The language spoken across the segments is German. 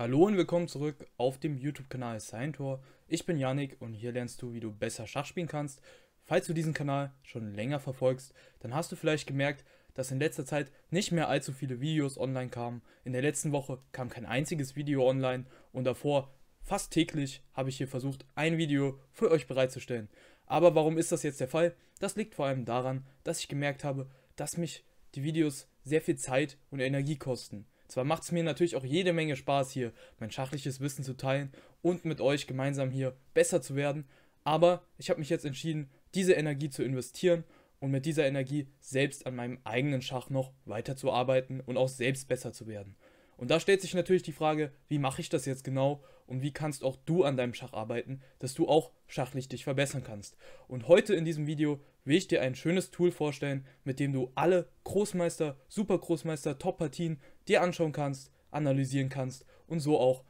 Hallo und willkommen zurück auf dem YouTube-Kanal Scientor. Ich bin Yannick und hier lernst du, wie du besser Schach spielen kannst. Falls du diesen Kanal schon länger verfolgst, dann hast du vielleicht gemerkt, dass in letzter Zeit nicht mehr allzu viele Videos online kamen. In der letzten Woche kam kein einziges Video online und davor fast täglich habe ich hier versucht, ein Video für euch bereitzustellen. Aber warum ist das jetzt der Fall? Das liegt vor allem daran, dass ich gemerkt habe, dass mich die Videos sehr viel Zeit und Energie kosten. Zwar macht es mir natürlich auch jede Menge Spaß, hier mein schachliches Wissen zu teilen und mit euch gemeinsam hier besser zu werden, aber ich habe mich jetzt entschieden, diese Energie zu investieren und mit dieser Energie selbst an meinem eigenen Schach noch weiterzuarbeiten und auch selbst besser zu werden. Und da stellt sich natürlich die Frage, wie mache ich das jetzt genau und wie kannst auch du an deinem Schach arbeiten, dass du auch schachlich dich verbessern kannst. Und heute in diesem Video will ich dir ein schönes Tool vorstellen, mit dem du alle Großmeister, Supergroßmeister, Top-Partien dir anschauen kannst, analysieren kannst und so auch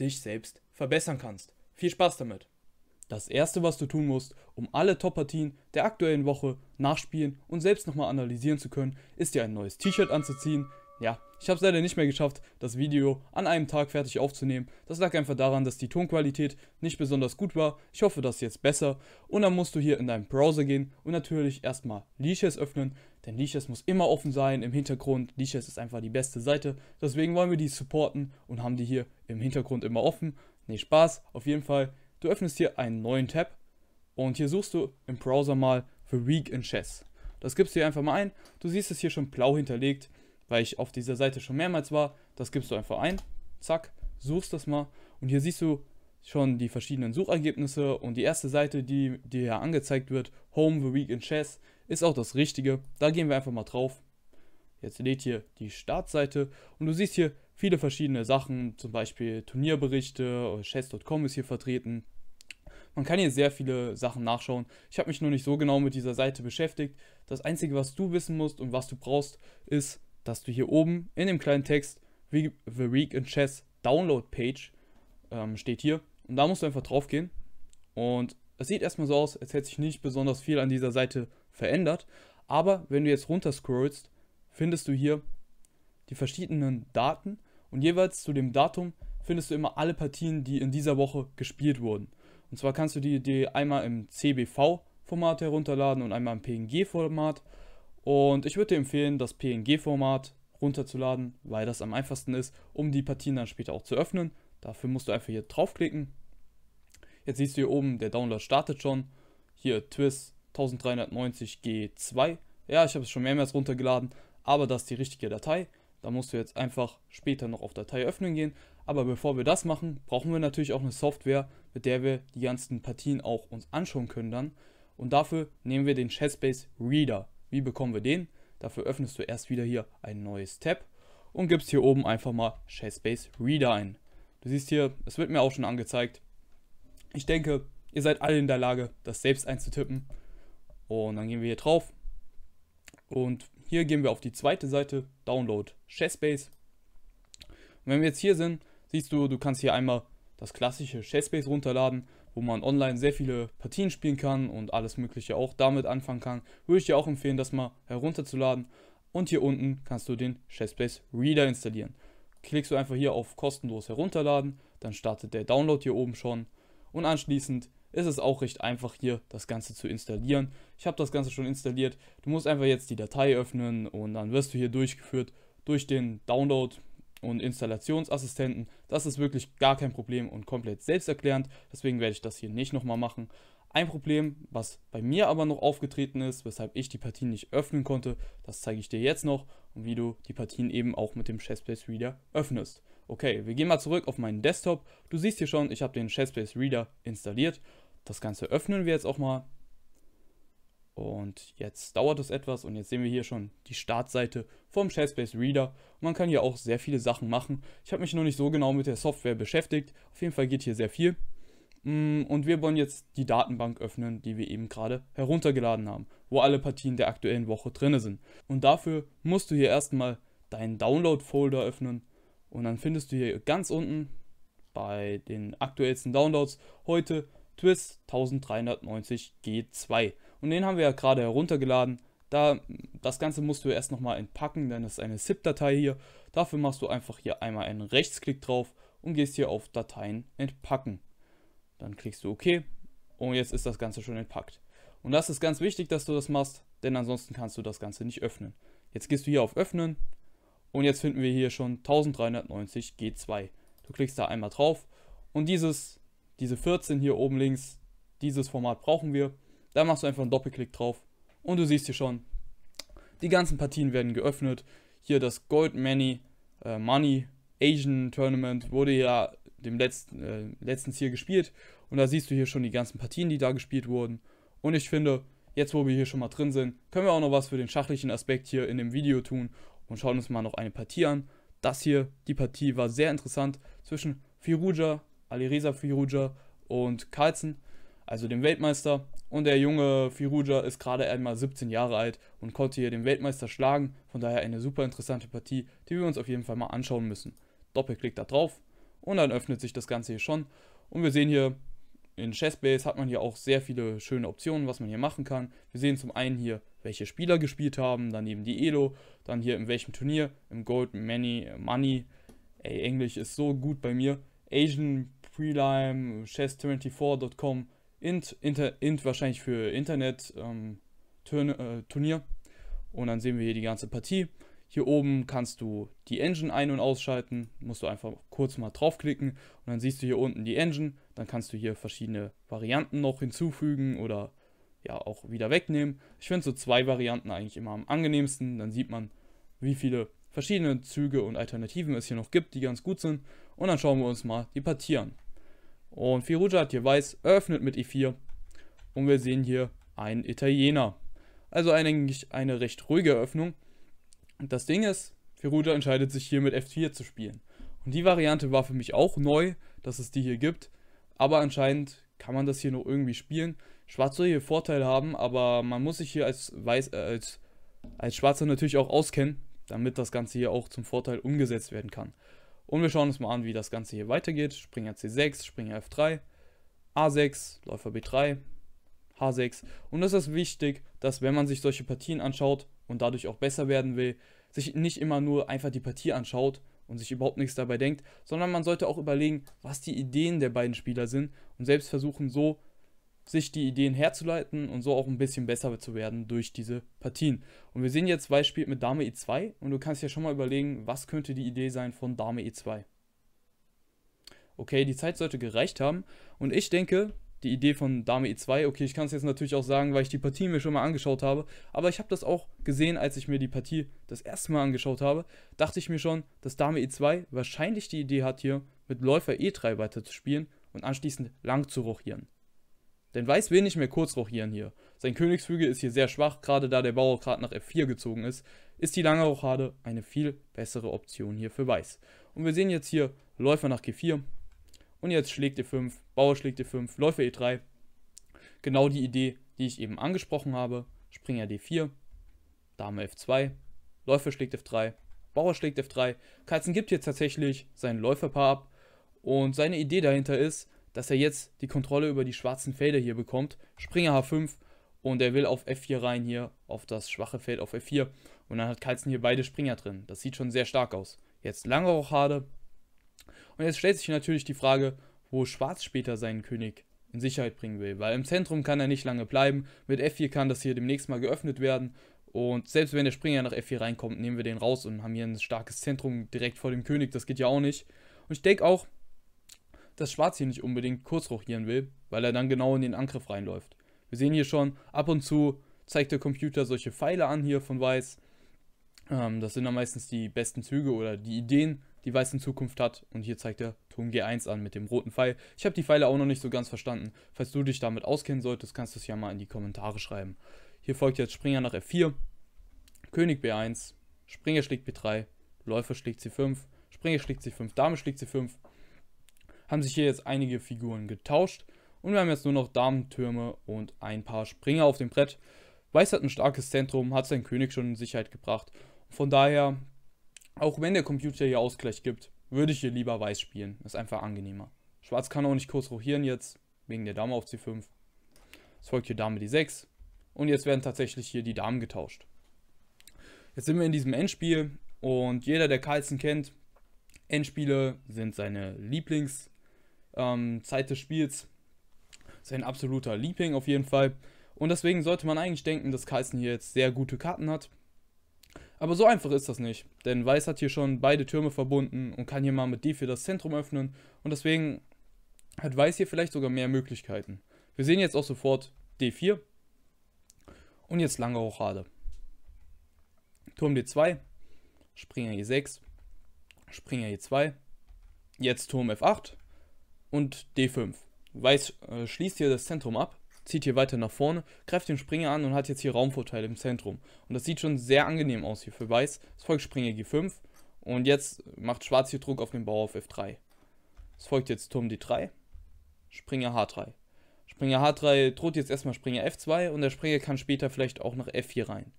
dich selbst verbessern kannst. Viel Spaß damit! Das erste, was du tun musst, um alle Top-Partien der aktuellen Woche nachspielen und selbst nochmal analysieren zu können, ist dir ein neues T-Shirt anzuziehen. Ja, ich habe es leider nicht mehr geschafft, das Video an einem Tag fertig aufzunehmen. Das lag einfach daran, dass die Tonqualität nicht besonders gut war. Ich hoffe, das ist jetzt besser. Und dann musst du hier in deinen Browser gehen und natürlich erstmal Leashes öffnen. Denn Leashes muss immer offen sein im Hintergrund. Leashes ist einfach die beste Seite. Deswegen wollen wir die supporten und haben die hier im Hintergrund immer offen. Nee, Spaß. Auf jeden Fall, du öffnest hier einen neuen Tab. Und hier suchst du im Browser mal für Week in Chess. Das gibst du hier einfach mal ein. Du siehst es hier schon blau hinterlegt weil ich auf dieser Seite schon mehrmals war. Das gibst du einfach ein, zack, suchst das mal und hier siehst du schon die verschiedenen Suchergebnisse und die erste Seite, die dir ja angezeigt wird, Home the Week in Chess, ist auch das Richtige. Da gehen wir einfach mal drauf. Jetzt lädt hier die Startseite und du siehst hier viele verschiedene Sachen, zum Beispiel Turnierberichte, chess.com ist hier vertreten. Man kann hier sehr viele Sachen nachschauen. Ich habe mich nur nicht so genau mit dieser Seite beschäftigt. Das Einzige, was du wissen musst und was du brauchst, ist dass du hier oben in dem kleinen Text The Week in Chess Download Page ähm, steht hier. Und da musst du einfach drauf gehen. Und es sieht erstmal so aus, als hätte sich nicht besonders viel an dieser Seite verändert. Aber wenn du jetzt runter scrollst, findest du hier die verschiedenen Daten. Und jeweils zu dem Datum findest du immer alle Partien, die in dieser Woche gespielt wurden. Und zwar kannst du die, die einmal im CBV-Format herunterladen und einmal im PNG-Format. Und ich würde dir empfehlen, das PNG-Format runterzuladen, weil das am einfachsten ist, um die Partien dann später auch zu öffnen. Dafür musst du einfach hier draufklicken. Jetzt siehst du hier oben, der Download startet schon. Hier Twist 1390 G2. Ja, ich habe es schon mehrmals runtergeladen, aber das ist die richtige Datei. Da musst du jetzt einfach später noch auf Datei öffnen gehen. Aber bevor wir das machen, brauchen wir natürlich auch eine Software, mit der wir die ganzen Partien auch uns anschauen können dann. Und dafür nehmen wir den Chessbase Reader. Wie bekommen wir den? Dafür öffnest du erst wieder hier ein neues Tab und gibst hier oben einfach mal ShareSpace Reader ein. Du siehst hier, es wird mir auch schon angezeigt. Ich denke, ihr seid alle in der Lage, das selbst einzutippen. Und dann gehen wir hier drauf. Und hier gehen wir auf die zweite Seite, Download ShareSpace. Und wenn wir jetzt hier sind, siehst du, du kannst hier einmal das klassische ShareSpace runterladen wo man online sehr viele Partien spielen kann und alles Mögliche auch damit anfangen kann, würde ich dir auch empfehlen, das mal herunterzuladen. Und hier unten kannst du den Chessbase Reader installieren. Klickst du einfach hier auf kostenlos herunterladen, dann startet der Download hier oben schon und anschließend ist es auch recht einfach hier das Ganze zu installieren. Ich habe das Ganze schon installiert. Du musst einfach jetzt die Datei öffnen und dann wirst du hier durchgeführt durch den Download und Installationsassistenten. Das ist wirklich gar kein Problem und komplett selbsterklärend. Deswegen werde ich das hier nicht nochmal machen. Ein Problem, was bei mir aber noch aufgetreten ist, weshalb ich die Partien nicht öffnen konnte, das zeige ich dir jetzt noch und wie du die Partien eben auch mit dem Chessbase Reader öffnest. Okay, wir gehen mal zurück auf meinen Desktop. Du siehst hier schon, ich habe den Chessbase Reader installiert. Das Ganze öffnen wir jetzt auch mal. Und jetzt dauert es etwas und jetzt sehen wir hier schon die Startseite vom ShareSpace Reader. Und man kann hier auch sehr viele Sachen machen. Ich habe mich noch nicht so genau mit der Software beschäftigt. Auf jeden Fall geht hier sehr viel. Mm, und wir wollen jetzt die Datenbank öffnen, die wir eben gerade heruntergeladen haben, wo alle Partien der aktuellen Woche drin sind. Und dafür musst du hier erstmal deinen Download-Folder öffnen und dann findest du hier ganz unten bei den aktuellsten Downloads heute Twist 1390 G2. Und den haben wir ja gerade heruntergeladen. Da, das Ganze musst du erst nochmal entpacken, denn das ist eine ZIP-Datei hier. Dafür machst du einfach hier einmal einen Rechtsklick drauf und gehst hier auf Dateien entpacken. Dann klickst du OK und jetzt ist das Ganze schon entpackt. Und das ist ganz wichtig, dass du das machst, denn ansonsten kannst du das Ganze nicht öffnen. Jetzt gehst du hier auf Öffnen und jetzt finden wir hier schon 1390 G2. Du klickst da einmal drauf und dieses, diese 14 hier oben links, dieses Format brauchen wir. Da machst du einfach einen Doppelklick drauf und du siehst hier schon, die ganzen Partien werden geöffnet. Hier das Gold Money, äh, Money Asian Tournament wurde ja dem äh, letzten, äh, letztens hier gespielt. Und da siehst du hier schon die ganzen Partien, die da gespielt wurden. Und ich finde, jetzt wo wir hier schon mal drin sind, können wir auch noch was für den schachlichen Aspekt hier in dem Video tun und schauen uns mal noch eine Partie an. Das hier, die Partie war sehr interessant zwischen Firuja, Alireza Firuja und Carlsen also dem Weltmeister. Und der junge Firuja ist gerade einmal 17 Jahre alt und konnte hier den Weltmeister schlagen. Von daher eine super interessante Partie, die wir uns auf jeden Fall mal anschauen müssen. Doppelklick da drauf und dann öffnet sich das Ganze hier schon. Und wir sehen hier, in Chessbase hat man hier auch sehr viele schöne Optionen, was man hier machen kann. Wir sehen zum einen hier, welche Spieler gespielt haben, daneben die Elo, dann hier in welchem Turnier, im Gold, Money, Money. Ey, Englisch ist so gut bei mir. Asian Prelime, Chess24.com, int, inter, int wahrscheinlich für Internet ähm, Turn, äh, Turnier. Und dann sehen wir hier die ganze Partie. Hier oben kannst du die Engine ein- und ausschalten. Musst du einfach kurz mal draufklicken und dann siehst du hier unten die Engine. Dann kannst du hier verschiedene Varianten noch hinzufügen oder ja auch wieder wegnehmen. Ich finde so zwei Varianten eigentlich immer am angenehmsten. Dann sieht man, wie viele verschiedene Züge und Alternativen es hier noch gibt, die ganz gut sind. Und dann schauen wir uns mal die Partie an. Und Firuja hat hier Weiß, öffnet mit E4. Und wir sehen hier einen Italiener. Also eigentlich eine recht ruhige Eröffnung. Und das Ding ist, Firuja entscheidet sich hier mit F4 zu spielen. Und die Variante war für mich auch neu, dass es die hier gibt. Aber anscheinend kann man das hier noch irgendwie spielen. Schwarz soll hier Vorteil haben, aber man muss sich hier als, Weiß, äh, als, als Schwarzer natürlich auch auskennen, damit das Ganze hier auch zum Vorteil umgesetzt werden kann. Und wir schauen uns mal an, wie das Ganze hier weitergeht. Springer C6, Springer F3, A6, Läufer B3, H6. Und das ist wichtig, dass wenn man sich solche Partien anschaut und dadurch auch besser werden will, sich nicht immer nur einfach die Partie anschaut und sich überhaupt nichts dabei denkt, sondern man sollte auch überlegen, was die Ideen der beiden Spieler sind und selbst versuchen so sich die Ideen herzuleiten und so auch ein bisschen besser zu werden durch diese Partien. Und wir sehen jetzt, Weiß spielt mit Dame e2 und du kannst ja schon mal überlegen, was könnte die Idee sein von Dame e2. Okay, die Zeit sollte gereicht haben und ich denke, die Idee von Dame e2, okay, ich kann es jetzt natürlich auch sagen, weil ich die Partie mir schon mal angeschaut habe, aber ich habe das auch gesehen, als ich mir die Partie das erste Mal angeschaut habe, dachte ich mir schon, dass Dame e2 wahrscheinlich die Idee hat hier, mit Läufer e3 weiter zu spielen und anschließend lang zu rochieren. Denn Weiß will nicht mehr kurz rochieren hier. Sein Königsflügel ist hier sehr schwach, gerade da der Bauer gerade nach F4 gezogen ist, ist die lange Rochade eine viel bessere Option hier für Weiß. Und wir sehen jetzt hier Läufer nach G4 und jetzt schlägt E5, Bauer schlägt E5, Läufer E3. Genau die Idee, die ich eben angesprochen habe. Springer D4, Dame F2, Läufer schlägt F3, Bauer schlägt F3. Katzen gibt hier tatsächlich sein Läuferpaar ab und seine Idee dahinter ist, dass er jetzt die Kontrolle über die schwarzen Felder hier bekommt. Springer H5 und er will auf F4 rein hier, auf das schwache Feld auf F4. Und dann hat Kalzen hier beide Springer drin. Das sieht schon sehr stark aus. Jetzt lange Rochade. Und jetzt stellt sich natürlich die Frage, wo Schwarz später seinen König in Sicherheit bringen will. Weil im Zentrum kann er nicht lange bleiben. Mit F4 kann das hier demnächst mal geöffnet werden. Und selbst wenn der Springer nach F4 reinkommt, nehmen wir den raus und haben hier ein starkes Zentrum direkt vor dem König. Das geht ja auch nicht. Und ich denke auch, dass Schwarz hier nicht unbedingt kurz rochieren will, weil er dann genau in den Angriff reinläuft. Wir sehen hier schon, ab und zu zeigt der Computer solche Pfeile an hier von Weiß. Ähm, das sind dann meistens die besten Züge oder die Ideen, die Weiß in Zukunft hat. Und hier zeigt er Turm G1 an mit dem roten Pfeil. Ich habe die Pfeile auch noch nicht so ganz verstanden. Falls du dich damit auskennen solltest, kannst du es ja mal in die Kommentare schreiben. Hier folgt jetzt Springer nach F4, König B1, Springer schlägt B3, Läufer schlägt C5, Springer schlägt C5, Dame schlägt C5, haben sich hier jetzt einige Figuren getauscht und wir haben jetzt nur noch Damentürme und ein paar Springer auf dem Brett. Weiß hat ein starkes Zentrum, hat seinen König schon in Sicherheit gebracht. Von daher, auch wenn der Computer hier Ausgleich gibt, würde ich hier lieber Weiß spielen. Ist einfach angenehmer. Schwarz kann auch nicht kurz rochieren jetzt, wegen der Dame auf C5. Es folgt hier Dame D6. Und jetzt werden tatsächlich hier die Damen getauscht. Jetzt sind wir in diesem Endspiel und jeder, der Carlsen kennt, Endspiele sind seine Lieblings- ähm, Zeit des Spiels. Sein absoluter Liebling auf jeden Fall. Und deswegen sollte man eigentlich denken, dass Carlsen hier jetzt sehr gute Karten hat. Aber so einfach ist das nicht, denn Weiß hat hier schon beide Türme verbunden und kann hier mal mit D4 das Zentrum öffnen und deswegen hat Weiß hier vielleicht sogar mehr Möglichkeiten. Wir sehen jetzt auch sofort D4 und jetzt lange Rochade. Turm D2, Springer E6, Springer E2, jetzt Turm F8 und D5. Weiß äh, schließt hier das Zentrum ab, zieht hier weiter nach vorne, greift den Springer an und hat jetzt hier Raumvorteile im Zentrum. Und das sieht schon sehr angenehm aus hier für Weiß. Es folgt Springer G5 und jetzt macht Schwarz hier Druck auf den Bauer auf F3. Es folgt jetzt Turm D3, Springer H3. Springer H3 droht jetzt erstmal Springer F2 und der Springer kann später vielleicht auch nach F4 rein.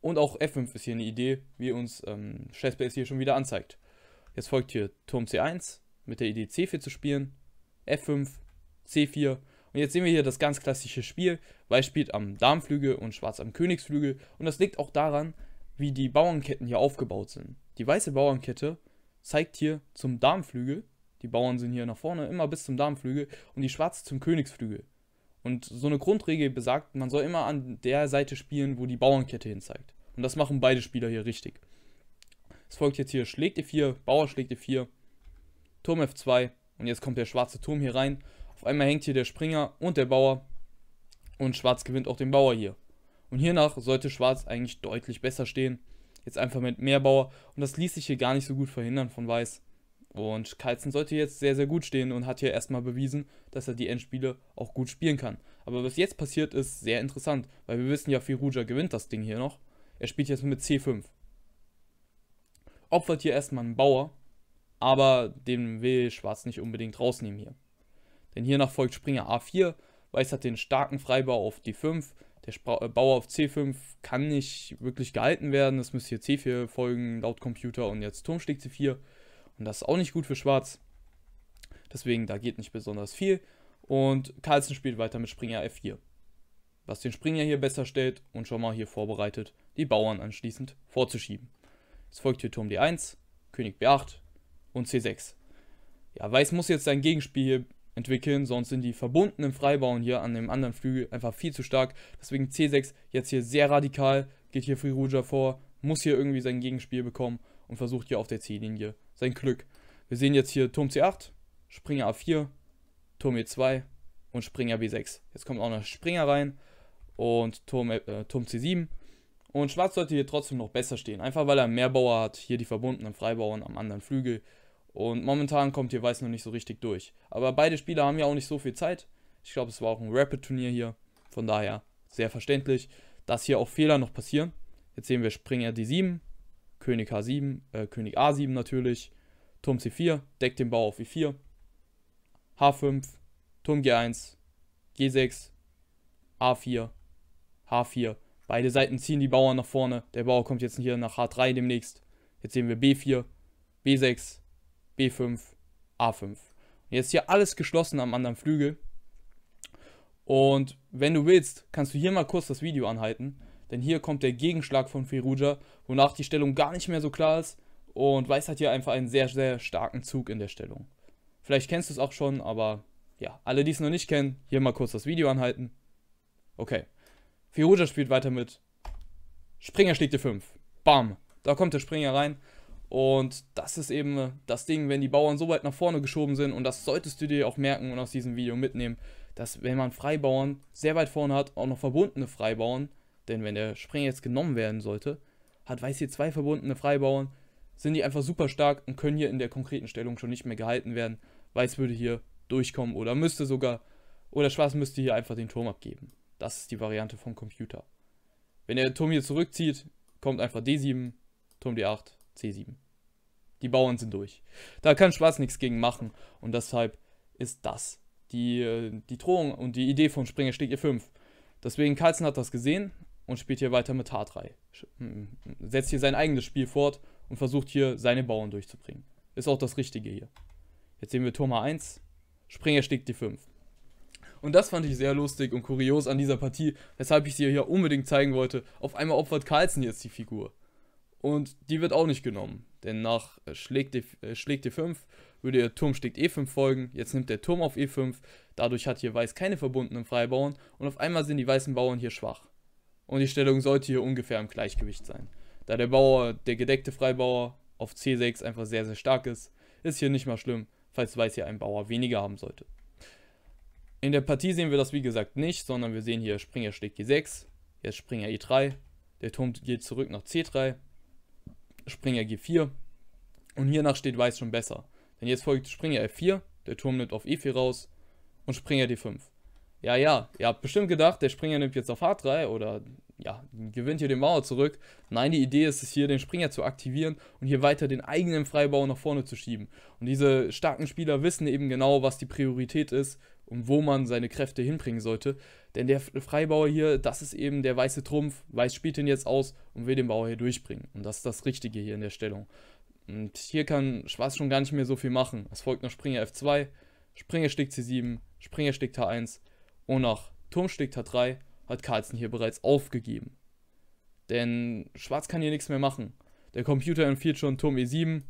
Und auch F5 ist hier eine Idee, wie uns ähm, Chessbase hier schon wieder anzeigt. Jetzt folgt hier Turm C1 mit der Idee C4 zu spielen F5, C4. Und jetzt sehen wir hier das ganz klassische Spiel. Weiß spielt am Darmflügel und Schwarz am Königsflügel. Und das liegt auch daran, wie die Bauernketten hier aufgebaut sind. Die weiße Bauernkette zeigt hier zum Darmflügel. Die Bauern sind hier nach vorne, immer bis zum Darmflügel. Und die schwarze zum Königsflügel. Und so eine Grundregel besagt, man soll immer an der Seite spielen, wo die Bauernkette hin zeigt. Und das machen beide Spieler hier richtig. Es folgt jetzt hier, schlägt E4, Bauer schlägt E4, Turm F2, und jetzt kommt der schwarze Turm hier rein. Auf einmal hängt hier der Springer und der Bauer. Und Schwarz gewinnt auch den Bauer hier. Und hiernach sollte Schwarz eigentlich deutlich besser stehen. Jetzt einfach mit mehr Bauer. Und das ließ sich hier gar nicht so gut verhindern von Weiß. Und Carlsen sollte jetzt sehr, sehr gut stehen und hat hier erstmal bewiesen, dass er die Endspiele auch gut spielen kann. Aber was jetzt passiert ist, sehr interessant, weil wir wissen ja, Firuja gewinnt das Ding hier noch. Er spielt jetzt mit C5. Opfert hier erstmal einen Bauer aber den will Schwarz nicht unbedingt rausnehmen hier. Denn hiernach folgt Springer A4, Weiß hat den starken Freibau auf D5, der äh, Bauer auf C5 kann nicht wirklich gehalten werden, es müsste hier C4 folgen laut Computer und jetzt Turm schlägt C4 und das ist auch nicht gut für Schwarz. Deswegen, da geht nicht besonders viel und Carlsen spielt weiter mit Springer F4, was den Springer hier besser stellt und schon mal hier vorbereitet, die Bauern anschließend vorzuschieben. Es folgt hier Turm D1, König B8, und C6. Ja, Weiß muss jetzt sein Gegenspiel hier entwickeln, sonst sind die verbundenen Freibauen hier an dem anderen Flügel einfach viel zu stark. Deswegen C6 jetzt hier sehr radikal, geht hier Friruja vor, muss hier irgendwie sein Gegenspiel bekommen und versucht hier auf der C-Linie sein Glück. Wir sehen jetzt hier Turm C8, Springer A4, Turm E2 und Springer B6. Jetzt kommt auch noch Springer rein und Turm, äh, Turm C7. Und Schwarz sollte hier trotzdem noch besser stehen, einfach weil er mehr Bauer hat, hier die verbundenen Freibauern am anderen Flügel. Und momentan kommt hier Weiß noch nicht so richtig durch. Aber beide Spieler haben ja auch nicht so viel Zeit. Ich glaube, es war auch ein Rapid-Turnier hier. Von daher sehr verständlich, dass hier auch Fehler noch passieren. Jetzt sehen wir Springer D7, König H7, äh, König A7 natürlich, Turm C4, deckt den Bau auf E4, H5, Turm G1, G6, A4, H4. Beide Seiten ziehen die Bauern nach vorne. Der Bauer kommt jetzt hier nach H3 demnächst. Jetzt sehen wir B4, B6, 5 A5. Und jetzt hier alles geschlossen am anderen Flügel. Und wenn du willst, kannst du hier mal kurz das Video anhalten. Denn hier kommt der Gegenschlag von Firuja, wonach die Stellung gar nicht mehr so klar ist. Und Weiß hat hier einfach einen sehr, sehr starken Zug in der Stellung. Vielleicht kennst du es auch schon, aber ja, alle, die es noch nicht kennen, hier mal kurz das Video anhalten. Okay. Firuja spielt weiter mit. Springer schlägt die 5. Bam. Da kommt der Springer rein. Und das ist eben das Ding, wenn die Bauern so weit nach vorne geschoben sind, und das solltest du dir auch merken und aus diesem Video mitnehmen, dass wenn man Freibauern sehr weit vorne hat, auch noch verbundene Freibauern, denn wenn der Springer jetzt genommen werden sollte, hat Weiß hier zwei verbundene Freibauern, sind die einfach super stark und können hier in der konkreten Stellung schon nicht mehr gehalten werden. Weiß würde hier durchkommen oder müsste sogar, oder Schwarz müsste hier einfach den Turm abgeben. Das ist die Variante vom Computer. Wenn der Turm hier zurückzieht, kommt einfach D7, Turm D8, C7. Die Bauern sind durch. Da kann Schwarz nichts gegen machen. Und deshalb ist das die, äh, die Drohung und die Idee von Springer steht ihr 5. Deswegen Carlsen hat das gesehen und spielt hier weiter mit H3. Hm, hm, setzt hier sein eigenes Spiel fort und versucht hier seine Bauern durchzubringen. Ist auch das Richtige hier. Jetzt sehen wir Turm H1, Springer schlägt die 5 Und das fand ich sehr lustig und kurios an dieser Partie, weshalb ich sie hier unbedingt zeigen wollte. Auf einmal opfert Carlsen jetzt die Figur. Und die wird auch nicht genommen. Denn nach äh, schlägt, D5 äh, würde ihr Turm schlägt E5 folgen. Jetzt nimmt der Turm auf E5. Dadurch hat hier Weiß keine verbundenen Freibauern. Und auf einmal sind die weißen Bauern hier schwach. Und die Stellung sollte hier ungefähr im Gleichgewicht sein. Da der Bauer, der gedeckte Freibauer auf C6 einfach sehr, sehr stark ist, ist hier nicht mal schlimm, falls Weiß hier einen Bauer weniger haben sollte. In der Partie sehen wir das wie gesagt nicht, sondern wir sehen hier Springer schlägt G6, jetzt Springer E3, der Turm geht zurück nach C3, Springer G4 und hiernach steht Weiß schon besser. Denn jetzt folgt Springer F4, der Turm nimmt auf E4 raus und Springer D5. Ja, ja, ihr habt bestimmt gedacht, der Springer nimmt jetzt auf H3 oder ja, gewinnt hier den Mauer zurück. Nein, die Idee ist es hier, den Springer zu aktivieren und hier weiter den eigenen Freibau nach vorne zu schieben. Und diese starken Spieler wissen eben genau, was die Priorität ist und wo man seine Kräfte hinbringen sollte. Denn der Freibauer hier, das ist eben der weiße Trumpf, weiß spielt ihn jetzt aus und will den Bauer hier durchbringen. Und das ist das Richtige hier in der Stellung. Und hier kann Schwarz schon gar nicht mehr so viel machen. Es folgt noch Springer F2, Springer schlägt C7, Springer schlägt H1 und nach Turm schlägt H3 hat Carlsen hier bereits aufgegeben. Denn Schwarz kann hier nichts mehr machen. Der Computer empfiehlt schon Turm E7,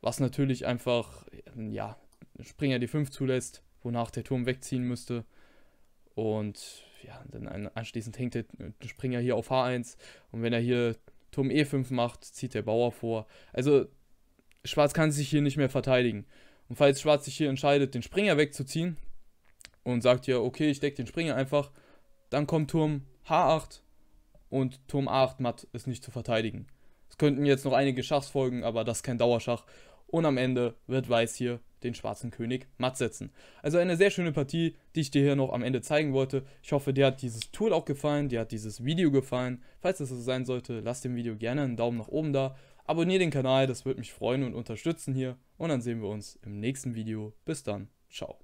was natürlich einfach, ja, Springer D5 zulässt wonach der Turm wegziehen müsste. Und ja, dann anschließend hängt der Springer hier auf H1. Und wenn er hier Turm E5 macht, zieht der Bauer vor. Also Schwarz kann sich hier nicht mehr verteidigen. Und falls Schwarz sich hier entscheidet, den Springer wegzuziehen und sagt ja, okay, ich decke den Springer einfach, dann kommt Turm H8 und Turm A8 matt ist nicht zu verteidigen. Es könnten jetzt noch einige Schachs folgen, aber das ist kein Dauerschach. Und am Ende wird Weiß hier den schwarzen König matt setzen. Also eine sehr schöne Partie, die ich dir hier noch am Ende zeigen wollte. Ich hoffe, dir hat dieses Tool auch gefallen, dir hat dieses Video gefallen. Falls das so sein sollte, lass dem Video gerne einen Daumen nach oben da. Abonnier den Kanal, das würde mich freuen und unterstützen hier. Und dann sehen wir uns im nächsten Video. Bis dann, ciao.